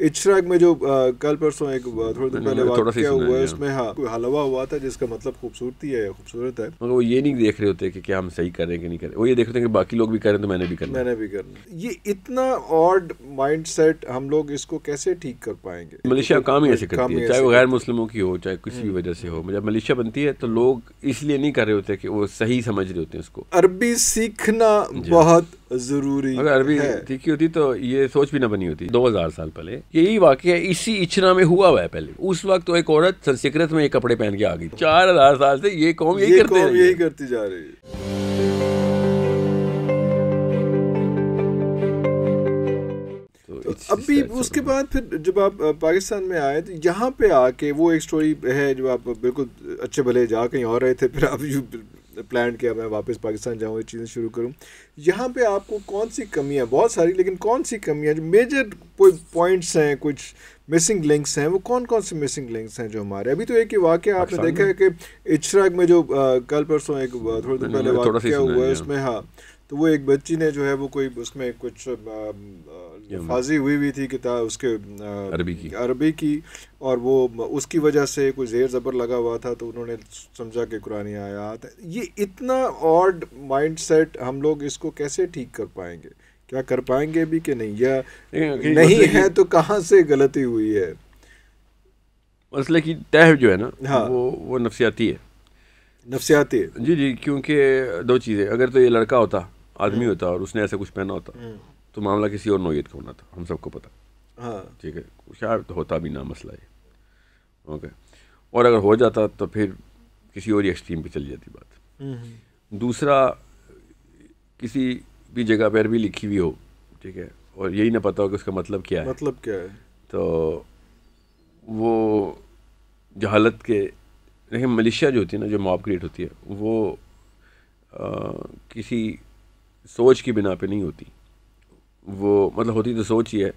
इचराग में जो आ, कल परसों एक थोड़ी देर पहले क्या हुआ है उसमें हाँ।, हाँ कोई हलवा हुआ था जिसका मतलब खूबसूरती है खूबसूरत है मगर वो ये नहीं देख रहे होते कि क्या हम सही कर रहे हैं कि नहीं कर रहे वो ये देख रहे हैं कि बाकी लोग भी करें तो मैंने भी करना मैंने भी करना ये इतना ऑड माइंडसेट हम लोग इसको कैसे ठीक कर पाएंगे मलेशिया काम ही ऐसे करती है चाहे वो गैर मुस्लिमों की हो चाहे किसी भी हम्म। वजह से हो जब मलेशिया बनती है तो लोग इसलिए नहीं कर रहे होते कि वो सही समझ रहे होते हैं उसको अरबी सीखना बहुत जरूरी अगर अरबी सीखी होती तो ये सोच भी ना बनी होती दो हजार साल पहले यही वाक्य इसी इचना में हुआ हुआ है पहले उस वक्त तो एक औरत संस्कृत में एक कपड़े पहन के आ गई चार हजार साल से ये कौम यही करते यही करती जा रही है तो तो अभी उसके बाद फिर जब आप पाकिस्तान में आए तो यहाँ पे आके वो एक स्टोरी है जब आप बिल्कुल अच्छे भले जा कहीं और रहे थे फिर आप प्लान किया मैं वापस पाकिस्तान जाऊँ ये चीज़ें शुरू करूँ यहाँ पे आपको कौन सी कमियाँ बहुत सारी लेकिन कौन सी कमियाँ जो मेजर कोई पॉइंट्स हैं कुछ मिसिंग लिंक्स हैं वो कौन कौन से मिसिंग लिंक्स हैं जो हमारे अभी तो एक ही वाक्य आपने देखा है कि इशराक में जो आ, कल परसों एक थोड़ी देर पहले वाक्य हुआ है उसमें हाँ तो वो एक बच्ची ने जो है वो कोई उसमें कुछ फाजी हुई हुई थी किताब उसके अरबी की अरबी की और वो उसकी वजह से कोई जेर ज़बर लगा हुआ था तो उन्होंने समझा कि कुरानी आयात ये इतना ऑड माइंड सेट हम लोग इसको कैसे ठीक कर पाएंगे क्या कर पाएंगे भी कि नहीं या नहीं मतलब है तो कहाँ से गलती हुई है मसले की तह जो है ना हाँ। वो वो नफसियाती है नफसियाती है जी जी क्योंकि दो चीज़ें अगर तो ये लड़का होता आदमी होता और उसने ऐसा कुछ पहना होता हम्म। तो मामला किसी और नोयत का होना था हम सबको पता हाँ ठीक है शायद तो होता भी ना मसला ये ओके और अगर हो जाता तो फिर किसी और एक्सट्रीम पे चली जाती बात हम्म, हम्म। दूसरा किसी भी जगह पर भी लिखी हुई हो ठीक है और यही ना पता हो कि उसका मतलब क्या है मतलब क्या है तो वो जहालत के देखिए मलिशिया जो होती है ना जो मॉब क्रिएट होती है वो आ, किसी सोच की बिना पे नहीं होती वो मतलब होती तो सोच ही है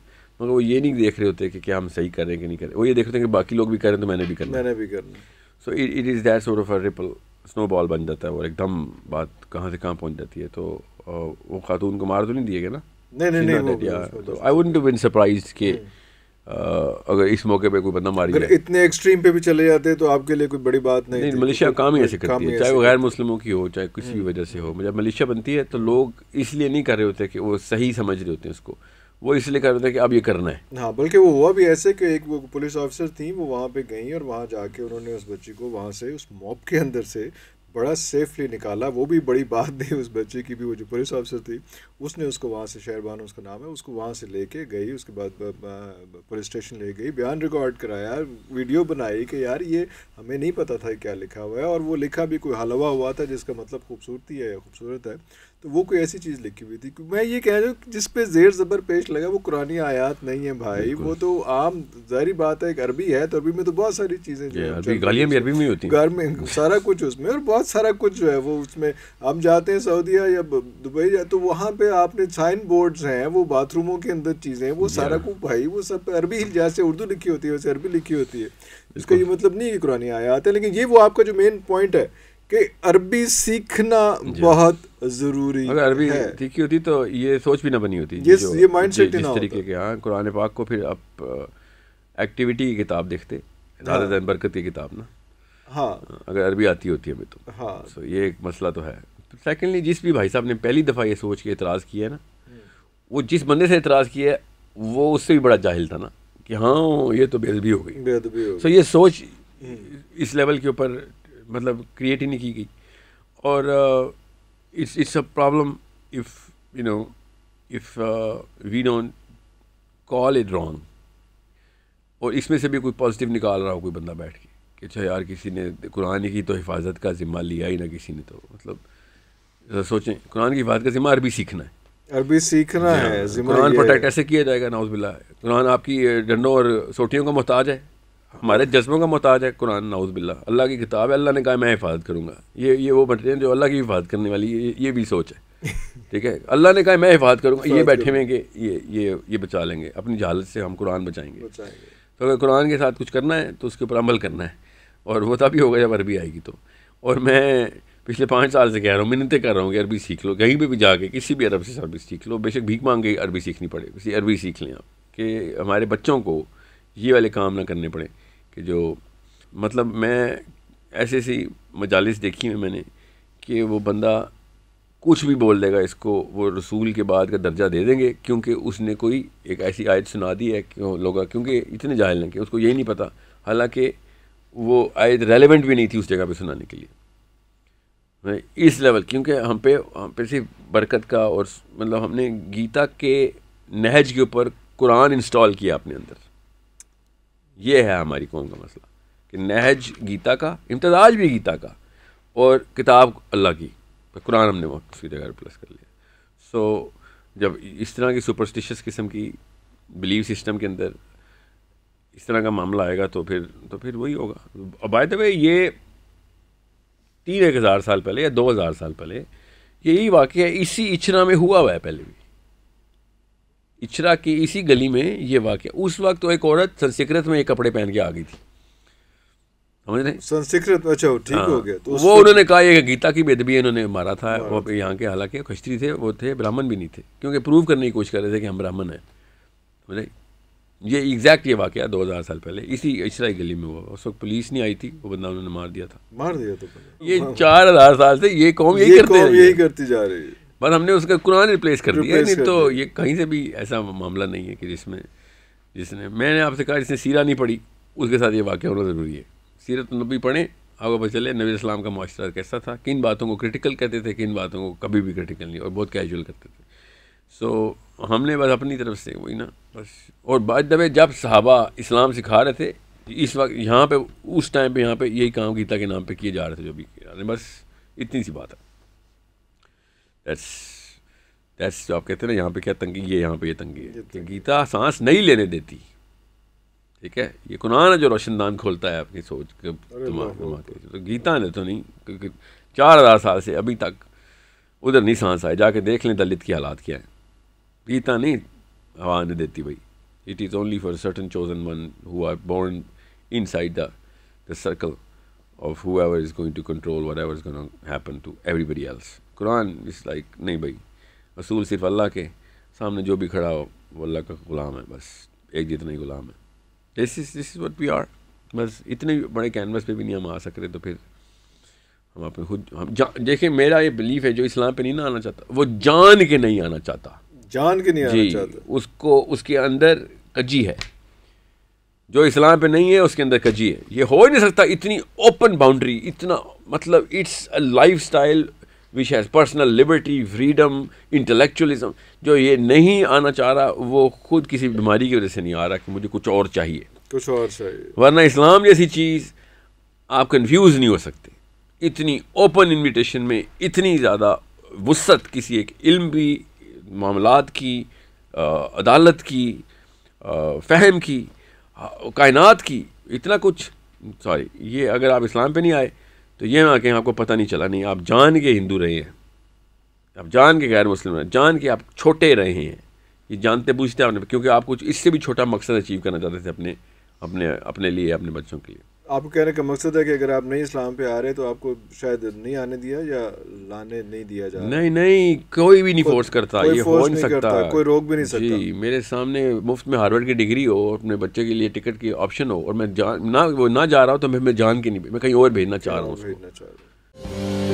मगर वो ये नहीं देख रहे होते कि क्या हम सही कर रहे हैं कि नहीं कर रहे वो ये देख रहे हैं कि बाकी लोग भी करें तो मैंने भी करना मैंने भी करना so it is that sort of a ripple snow ball बन जाता है और एकदम बात कहाँ से कहाँ पहुँच जाती है तो वो खातून को मार तो नहीं दिएगा ना नहीं नहीं नहीं आई वुडंट बिन सरप्राइज के अगर इस मौके पे कोई बंदा मारी इतने एक्सट्रीम पे भी चले जाते तो आपके लिए कोई बड़ी बात नहीं नहीं मलेशिया काम ही ऐसे करती है चाहे वो गैर मुस्लिमों की हो चाहे किसी भी हम्म। वजह से हो जब मतलब मलेशिया बनती है तो लोग इसलिए नहीं कर रहे होते कि वो सही समझ रहे होते हैं उसको वो इसलिए कर रहे थे कि अब ये करना है हाँ बल्कि वो हुआ भी ऐसे कि एक वो पुलिस ऑफिसर थी वो वहाँ पे गई और वहाँ जाके उन्होंने उस बच्ची को वहाँ से उस मॉब के अंदर से बड़ा सेफली निकाला वो भी बड़ी बात थी उस बच्चे की भी वो जो पुलिस ऑफिसर थी उसने उसको वहाँ से शहरबान उसका नाम है उसको वहाँ से लेके गई उसके बाद पुलिस स्टेशन ले गई बयान रिकॉर्ड कराया वीडियो बनाई कि यार ये हमें नहीं पता था क्या लिखा हुआ है और वो लिखा भी कोई हलवा हुआ था जिसका मतलब खूबसूरती है या खूबसूरत है तो वो कोई ऐसी चीज़ लिखी हुई थी कि मैं ये कह रहा हूँ जिस पे जेर ज़बर पेश लगा वो कुरानी आयात नहीं है भाई वो तो आम जारी बात है एक अरबी है तो अरबी में तो बहुत सारी चीज़ें जो है अरबी में सारा कुछ उसमें और बहुत बहुत सारा कुछ जो है वो उसमें हम जाते हैं सऊदीया या दुबई या तो वहाँ पे आपने साइन बोर्ड्स हैं वो बाथरूमों के अंदर चीज़ें हैं वो सारा कुछ भाई वो सब अरबी जैसे उर्दू लिखी होती है वैसे अरबी लिखी होती है इसका ये मतलब नहीं कि कुरानी आता है लेकिन ये वो आपका जो मेन पॉइंट है कि अरबी सीखना बहुत ज़रूरी अगर अरबी सीखी होती तो ये सोच भी ना बनी होती ये, ये माइंड सेट इस तरीके के हाँ कुरान पाक को फिर आप एक्टिविटी की किताब देखते दादा हाँ। बरकत की किताब ना हाँ अगर अरबी आती होती है अभी तो हाँ सो ये एक मसला तो है सेकेंडली जिस भी भाई साहब ने पहली दफ़ा ये सोच के एतराज़ किया है ना वो जिस बंदे से एतराज़ किया है वो उससे भी बड़ा जाहिल था ना कि हाँ ये तो बेदबी हो गई बेदबी हो सो ये सोच हम्म। इस लेवल के ऊपर मतलब क्रिएट ही नहीं की गई और it's it's a problem if you know if we don't call it wrong और इसमें से भी कोई पॉजिटिव निकाल रहा हो कोई बंदा बैठ के कि अच्छा यार किसी ने कुरान की तो हिफाजत का ज़िम्मा लिया ही ना किसी ने तो मतलब सोचें कुरान की हिफाजत का ज़िम्मा अरबी सीखना है अरबी सीखना हाँ। है कुरान प्रोटेक्ट ऐसे किया जाएगा बिल्ला कुरान आपकी डंडों और सोटियों का मोहताज है हमारे जज्बों का मोहताज है कुरान नाउजबिल्ला अल्लाह की किताब है अल्लाह ने कहा मैं हिफाजत करूँगा ये ये वो बैठे हैं जो अल्लाह की हिफाजत करने वाली ये, ये भी सोच है ठीक है अल्लाह ने कहा मैं हिफाजत करूँगा ये बैठे हुए कि ये ये ये बचा लेंगे अपनी जहालत से हम कुरान बचाएंगे तो अगर कुरान के साथ कुछ करना है तो उसके ऊपर अमल करना है और वो तभी होगा जब अरबी आएगी तो और मैं पिछले पाँच साल से कह रहा हूँ मिन्नतें कर रहा हूँ कि अरबी सीख लो कहीं पर भी जाके किसी भी अरब से अरबी सीख लो बेशक भीख मांग गई अरबी सीखनी पड़े किसी अरबी सीख लें आप कि हमारे बच्चों को ये वाले काम ना करने पड़े कि जो मतलब मैं ऐसे ऐसी मजालस देखी हुई मैंने कि वो बंदा कुछ भी बोल देगा इसको वो रसूल के बाद का दर्जा दे देंगे क्योंकि उसने कोई एक ऐसी आयत सुना दी है क्यों लोग क्योंकि इतने जाहिल हैं कि उसको यही नहीं पता हालांकि वो आई रेलिवेंट भी नहीं थी उस जगह पे सुनाने के लिए इस लेवल क्योंकि हम पे हम पे सिर्फ बरकत का और मतलब हमने गीता के नहज के ऊपर कुरान इंस्टॉल किया अपने अंदर ये है हमारी कौम का मसला कि नहज गीता का इम्तजाज भी गीता का और किताब अल्लाह की पर कुरान हमने वक्त उसकी जगह प्लस कर लिया सो so, जब इस तरह की सुपरस्टिशस किस्म की बिलीव सिस्टम के अंदर इस तरह का मामला आएगा तो फिर तो फिर वही होगा और बाय द वे ये तीन एक हज़ार साल पहले या दो हज़ार साल पहले यही वाक्य इसी इचरा में हुआ हुआ है पहले भी इचरा की इसी गली में ये वाक्य उस वक्त तो एक औरत संस्कृत में एक कपड़े पहन के आ गई थी समझ रहे संस्कृत अच्छा ठीक हाँ, हो गया तो वो उन्होंने कहा ये गीता की बेदबी इन्होंने मारा था वो यहाँ के हालांकि खस्त्री थे वो थे ब्राह्मण भी नहीं थे क्योंकि प्रूव करने की कोशिश कर रहे थे कि हम ब्राह्मण हैं समझ रहे ये एग्जैक्ट ये वाक़ दो हज़ार साल पहले इसी इसराई गली में हुआ उस वक्त पुलिस नहीं आई थी वो बंदा उन्होंने मार दिया था मार दिया था तो ये चार हज़ार साल से ये कौम यही करते यही करती जा रही है बस हमने उसका कुरान रिप्लेस कर दिया नहीं तो ये कहीं से भी ऐसा मामला नहीं है कि जिसमें जिसने मैंने आपसे कहा जिसने सीरा नहीं पढ़ी उसके साथ ये वाक़ होना ज़रूरी है सीरत तो नबी पढ़ें आपको पता चले नबी इस्लाम का माशरा कैसा था किन बातों को क्रिटिकल कहते थे किन बातों को कभी भी क्रिटिकल नहीं और बहुत कैजुअल करते थे सो so, हमने बस अपनी तरफ से वही ना बस और बाद दबे जब सहाबा इस्लाम सिखा रहे थे इस वक्त यहाँ पे उस टाइम पे यहाँ पे यही काम गीता के नाम पे किए जा रहे थे जो भी बस इतनी सी बात है दैट्स दैट्स जो आप कहते हैं ना यहाँ पे क्या तंगी है यहाँ पे ये तंगी है कि गीता सांस नहीं लेने देती ठीक है ये कुरान है जो रोशनदान खोलता है अपनी सोच के दिमाग के तो गीता ने तो नहीं क्योंकि चार हज़ार साल से अभी तक उधर नहीं सांस आए जाके देख लें दलित के हालात क्या हैं गीता नहीं हवा नहीं देती भाई it is only for certain chosen one who are born inside the the circle of is is to to control whatever is going to happen to everybody else Quran is like नहीं भाई असूल सिर्फ अल्लाह के सामने जो भी खड़ा हो वो अल्लाह का गुलाम है बस एक जितना ही गुलाम है this is this is what we are बस इतने बड़े कैनवस पे भी नहीं हम आ सक रहे तो फिर हम अपने खुद हम जा देखिए मेरा ये बिलीफ है जो इस्लाम पे नहीं ना आना चाहता वो जान के नहीं आना चाहता जान के नहीं आना चाहता उसको उसके अंदर कजी है जो इस्लाम पे नहीं है उसके अंदर कजी है ये हो ही नहीं सकता इतनी ओपन बाउंड्री इतना मतलब it's a lifestyle which has personal liberty freedom intellectualism जो ये नहीं आना चाह रहा वो खुद किसी बीमारी की वजह से नहीं आ रहा कि मुझे कुछ और चाहिए कुछ और चाहिए वरना इस्लाम जैसी चीज़ आप कन्फ्यूज़ नहीं हो सकते इतनी ओपन इन्विटेशन में इतनी ज़्यादा वसत किसी एक इल्म भी मामला की आ, अदालत की आ, फहम की कायनात की इतना कुछ सॉरी ये अगर आप इस्लाम पे नहीं आए तो ये ना कहें आपको पता नहीं चला नहीं आप जान के हिंदू रहे हैं आप जान के गैर मुस्लिम रहे जान के आप छोटे रहे हैं ये जानते बूझते आपने क्योंकि आप कुछ इससे भी छोटा मकसद अचीव करना चाहते थे अपने अपने अपने लिए अपने बच्चों के लिए आपको कहने का मकसद है कि अगर आप नहीं इस्लाम पे आ रहे तो आपको शायद नहीं आने दिया या लाने नहीं दिया जा नहीं नहीं कोई भी नहीं फोर्स करता ये हो नहीं सकता कोई रोक भी नहीं सकता जी मेरे सामने मुफ्त में हार्वर्ड की डिग्री हो और अपने बच्चे के लिए टिकट की ऑप्शन हो और मैं जान ना वो ना जा रहा हूँ तो मैं मैं जान के नहीं मैं कहीं और भेजना चाह रहा हूँ भेजना चाह रहा हूँ